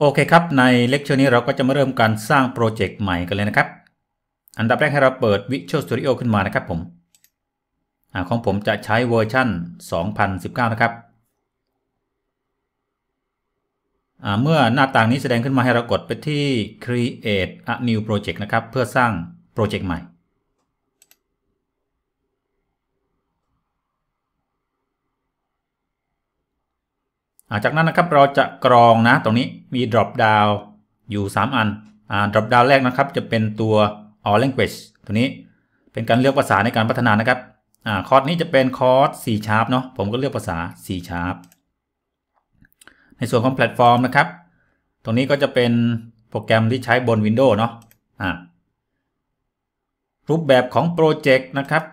โอเคครับ ในเลคเชอร์นี้เราก็จะมาเริ่มการสร้างโปรเจกต์ใหม่กันเลยนะครับ อันดับแรกให้เราเปิด Visual Studio ขึ้นมานะครับผมอของผมจะใช้เวอร์ชัน2019 นะครับ เมื่อหน้าต่างนี้แสดงขึ้นมาให้เรากดไปที่ create a new project นะครับ เพื่อสร้างโปรเจกต์ใหม่จากนั้นนะครับเราจะกรองนะตรงนี้มี drop down อยู่ 3 อันอ่า drop down แรกนะครับจะเป็นตัว all language ตัวนี้เป็นการเลือกภาษาในการพัฒนานะครับอ่าคอร์สนี้จะเป็นคอร์ส4 sharp เนาะผมก็เลือกภาษา4 sharp ในส่วนของแพลตฟอร์มนะครับตรงนี้ก็จะเป็นโปรแกรมที่ใช้บน Windows เนาะอ่ารูปแบบของโปรเจกต์นะครับ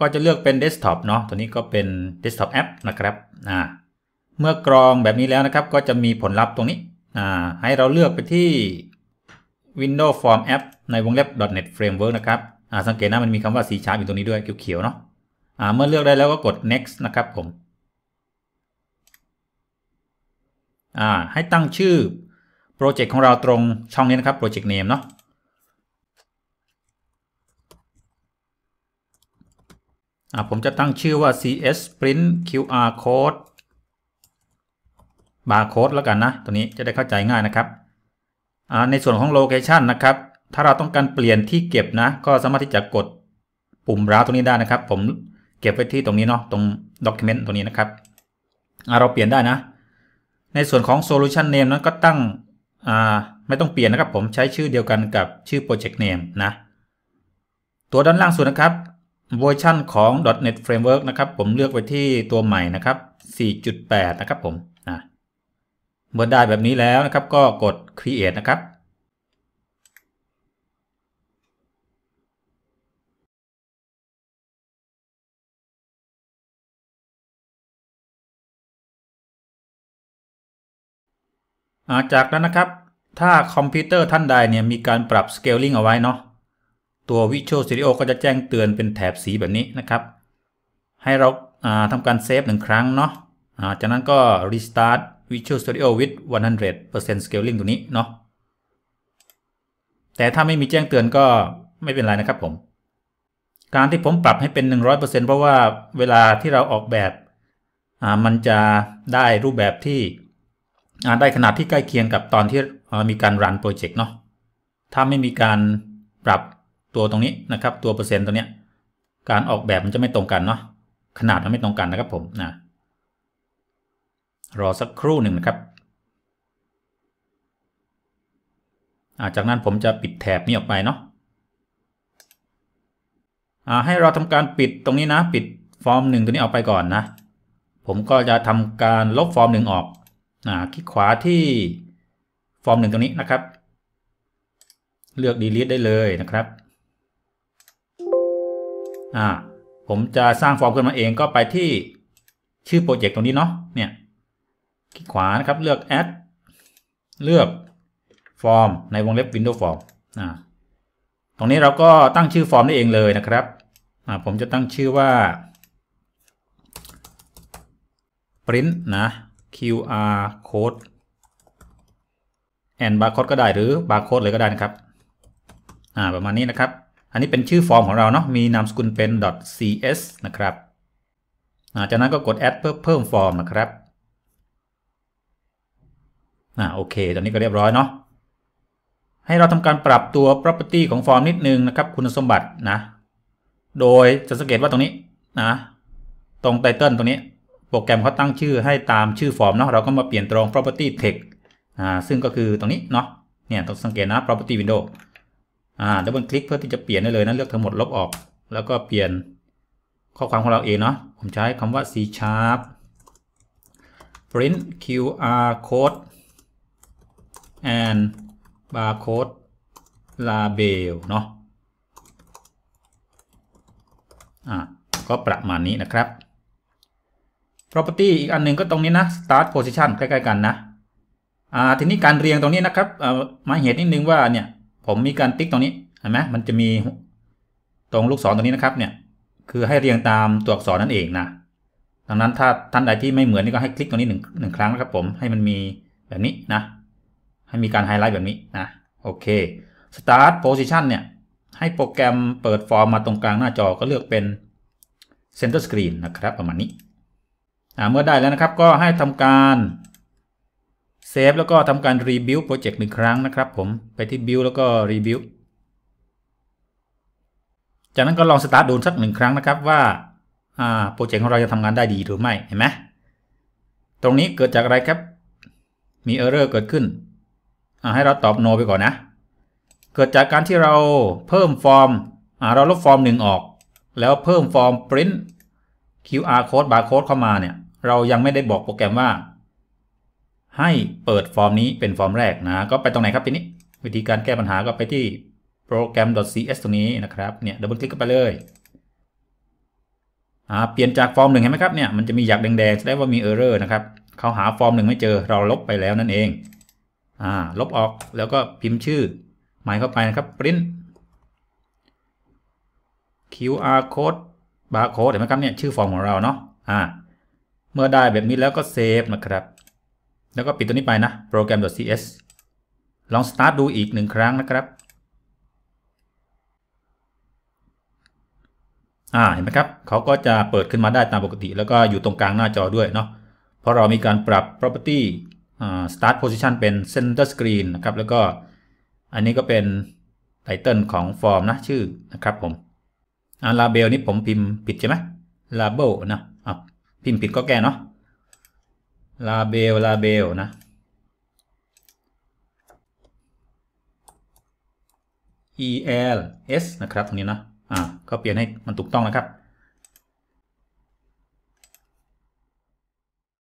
ก็จะเลือกเป็นเดสก์ท็อปเนาะตัวนี้ก็เป็นเดสก์ท็อปแอปนะครับอ่าเมื่อกรองแบบนี้แล้วนะครับก็จะมีผลลัพธ์ตรงนี้ให้เราเลือกไปที่ Windows Form App ในวงเล็บ .NET Framework นะครับสังเกตนะมันมีคำว่าสีชาร์ปอยู่ตรงนี้ด้วยเขียวๆ เนาะะเมื่อเลือกได้แล้วก็กด next นะครับผมให้ตั้งชื่อโปรเจกต์ของเราตรงช่องนี้นะครับโปรเจกต์เนมเนาะผมจะตั้งชื่อว่า cs print qr code บาร์โค้ดแล้วกันนะ ตัวนี้จะได้เข้าใจง่ายนะครับ ในส่วนของโลเคชันนะครับ ถ้าเราต้องการเปลี่ยนที่เก็บนะ ก็สามารถที่จะกดปุ่มร้าวตรงนี้ได้นะครับ ผมเก็บไว้ที่ตรงนี้เนาะ ตรง Document ตรงนี้นะครับ เราเปลี่ยนได้นะ ในส่วนของ Solution Name นั้นก็ตั้งไม่ต้องเปลี่ยนนะครับ ผมใช้ชื่อเดียวกันกับชื่อ Project Name นะ ตัวด้านล่างสุดนะครับเวอร์ชันของ .NET Framework นะครับ ผมเลือกไว้ที่ตัวใหม่นะครับ 4.8 นะครับ ผมนะเมื่อได้แบบนี้แล้วนะครับก็กด create นะครับ จากนั้นนะครับถ้าคอมพิวเตอร์ท่านใดเนี่ยมีการปรับ scaling เอาไว้เนาะตัว Visual Studio ก็จะแจ้งเตือนเป็นแถบสีแบบนี้นะครับ ให้เราาทำการเซฟหนึ่งครั้งเนาะะจากนั้นก็ restart Visual Studio with 100% scaling ตัวนี้เนาะ แต่ถ้าไม่มีแจ้งเตือนก็ไม่เป็นไรนะครับผม การที่ผมปรับให้เป็น 100%เพราะว่าเวลาที่เราออกแบบ มันจะได้รูปแบบที่ได้ขนาดที่ใกล้เคียงกับตอนที่มีการรันโปรเจกต์เนาะ ถ้าไม่มีการปรับตัวตรงนี้นะครับ ตัวเปอร์เซ็นต์ตัวเนี้ย การออกแบบมันจะไม่ตรงกันเนาะ ขนาดมันไม่ตรงกันนะครับผมนะรอสักครู่หนึ่งนะครับ จากนั้นผมจะปิดแถบนี้ออกไปเนาะให้เราทำการปิดตรงนี้นะ ปิดฟอร์มหนึ่งตัวนี้ออกไปก่อนนะ ผมก็จะทำการลบฟอร์มหนึ่งออกอคลิกขวาที่ฟอร์มหนึ่งตรงนี้นะครับ เลือก delete ได้เลยนะครับ ผมจะสร้างฟอร์มขึ้นมาเองก็ไปที่ชื่อโปรเจกต์ตรงนี้เนาะ เนี่ยคลิกขวานะครับ เลือก add เลือก form ในวงเล็บ window form ตรงนี้เราก็ตั้งชื่อฟอร์มได้เองเลยนะครับ ผมจะตั้งชื่อว่า print นะ QR code and barcode ก็ได้หรือ barcode เลยก็ได้นะครับอ่าประมาณนี้นะครับ อันนี้เป็นชื่อฟอร์มของเราเนาะมีนามสกุลเป็น .cs นะครับ จากนั้นก็กด add เพื่อเพิ่มฟอร์มนะครับอ่าโอเคตอนนี้ก็เรียบร้อยเนาะให้เราทำการปรับตัว property ของฟอร์มนิดนึงนะครับคุณสมบัตินะโดยจะสังเกตว่าตรงนี้นะตรงไตเติลตรงนี้ โปรแกรมเขาตั้งชื่อให้ตามชื่อฟอร์มเนาะเราก็มาเปลี่ยนตรง property text อ่าซึ่งก็คือตรงนี้เนาะเนี่ยต้องสังเกตนะ property window อ่าดล้วบิคลิกเพื่อที่จะเปลี่ยนได้เลยนะเลือกทั้งหมดลบออก แล้วก็เปลี่ยนข้อความของเราเองเนาะผมใช้คำว่า c sharp print qr code and barcode label เนาะอ่ะก็ประมาณนี้นะครับ property อีกอันหนึ่งก็ตรงนี้นะ start position ใกล้ๆกันนะอ่าทีนี้การเรียงตรงนี้นะครับ มาเหตุนิดนึงว่าเนี่ย ผมมีการติ๊กตรงนี้เห็นไหมมันจะมีตรงลูกศรตรงนี้นะครับเนี่ยคือให้เรียงตามตัวอักษรนั่นเองนะดังนั้นถ้าท่านใดที่ไม่เหมือนนี่ก็ให้คลิกตรงนี้หนึ่งหนึ่งครั้งนะครับผม ให้มันมีแบบนี้นะให้มีการไฮไลท์แบบนี้นะโอเค start position เนี่ยให้โปรแกรมเปิดฟอร์มมาตรงกลางหน้าจอก็เลือกเป็น center screen นะครับประมาณนี้เมื่อได้แล้วนะครับก็ให้ทำการเซฟแล้วก็ทำการรีบิวโปรเจกต์หนึ่งครั้งนะครับ ผมไปที่บิวแล้วก็รีบิวจากนั้นก็ลองสตาร์ทดูสักหนึ่งครั้งนะครับว่าโปรเจกต์ของเราจะทำงานได้ดีหรือไม่เห็นไหม ตรงนี้เกิดจากอะไรครับมีเออร์เรอร์เกิดขึ้นให้เราตอบ no ไปก่อนนะ เกิดจากการที่เราเพิ่มฟอร์มเราลบฟอร์มหนึ่งออก แล้วเพิ่มฟอร์ม print QR code barcode เข้ามาเนี่ย เรายังไม่ได้บอกโปรแกรมว่า ให้เปิดฟอร์มนี้เป็นฟอร์มแรกนะก็ไปตรงไหนครับทีนี้วิธีการแก้ปัญหาก็ไปที่ program.cs ตรงนี้นะครับเนี่ยดับเบิลคลิกไปเลย เปลี่ยนจากฟอร์มหนึ่งเห็นไหมครับเนี่ยมันจะมีหยักแดงๆแสดงว่ามี error นะครับเขาหาฟอร์มหนึ่งไม่เจอเราลบไปแล้วนั่นเอง่า ลบออกแล้วก็พิมพ์ชื่อหมายเข้าไปนะครับ print QR code barcode เห็นไหมครับ เนี่ย ชื่อฟอร์มของเรา เนาะอ่า เมื่อได้แบบนี้แล้วก็เซฟนะครับ แล้วก็ปิดตัวนี้ไปนะ program.cs ลอง start ดูอีกหนึ่งครั้งนะครับ อ่า เห็นไหมครับเขาก็จะเปิดขึ้นมาได้ตามปกติ แล้วก็อยู่ตรงกลางหน้าจอด้วย เนาะเพราะเรามีการปรับ property start position เป็น center screen นะครับ แล้วก็อันนี้ก็เป็นไตเติลของฟอร์มนะ ชื่อ นะครับผมอา label นี่ผมพิมพ์ผิดใช่ไหม label นะอ่ะ พิมพ์ผิดก็แก้เนาะ label label นะ el s นะครับ ตรงนี้นะอ่าก็เปลี่ยนให้มันถูกต้องนะครับ